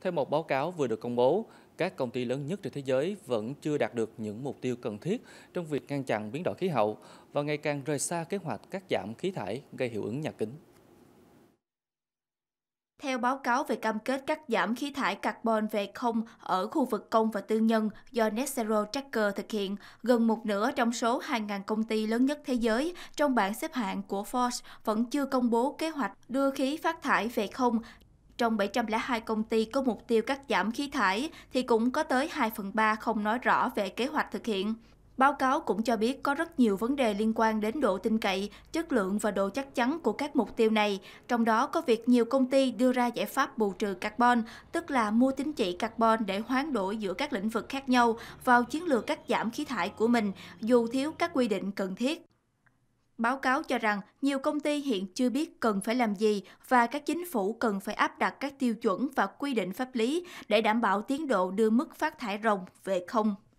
Theo một báo cáo vừa được công bố, các công ty lớn nhất trên thế giới vẫn chưa đạt được những mục tiêu cần thiết trong việc ngăn chặn biến đổi khí hậu và ngày càng rời xa kế hoạch cắt giảm khí thải gây hiệu ứng nhà kính. Theo báo cáo về cam kết cắt giảm khí thải carbon về không ở khu vực công và tư nhân do Net Zero Tracker thực hiện, gần một nửa trong số 2.000 công ty lớn nhất thế giới trong bảng xếp hạng của Forbes vẫn chưa công bố kế hoạch đưa khí phát thải về không trong 702 công ty có mục tiêu cắt giảm khí thải thì cũng có tới 2 phần 3 không nói rõ về kế hoạch thực hiện. Báo cáo cũng cho biết có rất nhiều vấn đề liên quan đến độ tin cậy, chất lượng và độ chắc chắn của các mục tiêu này, trong đó có việc nhiều công ty đưa ra giải pháp bù trừ carbon, tức là mua tín chỉ carbon để hoán đổi giữa các lĩnh vực khác nhau vào chiến lược cắt giảm khí thải của mình, dù thiếu các quy định cần thiết. Báo cáo cho rằng nhiều công ty hiện chưa biết cần phải làm gì và các chính phủ cần phải áp đặt các tiêu chuẩn và quy định pháp lý để đảm bảo tiến độ đưa mức phát thải rồng về không.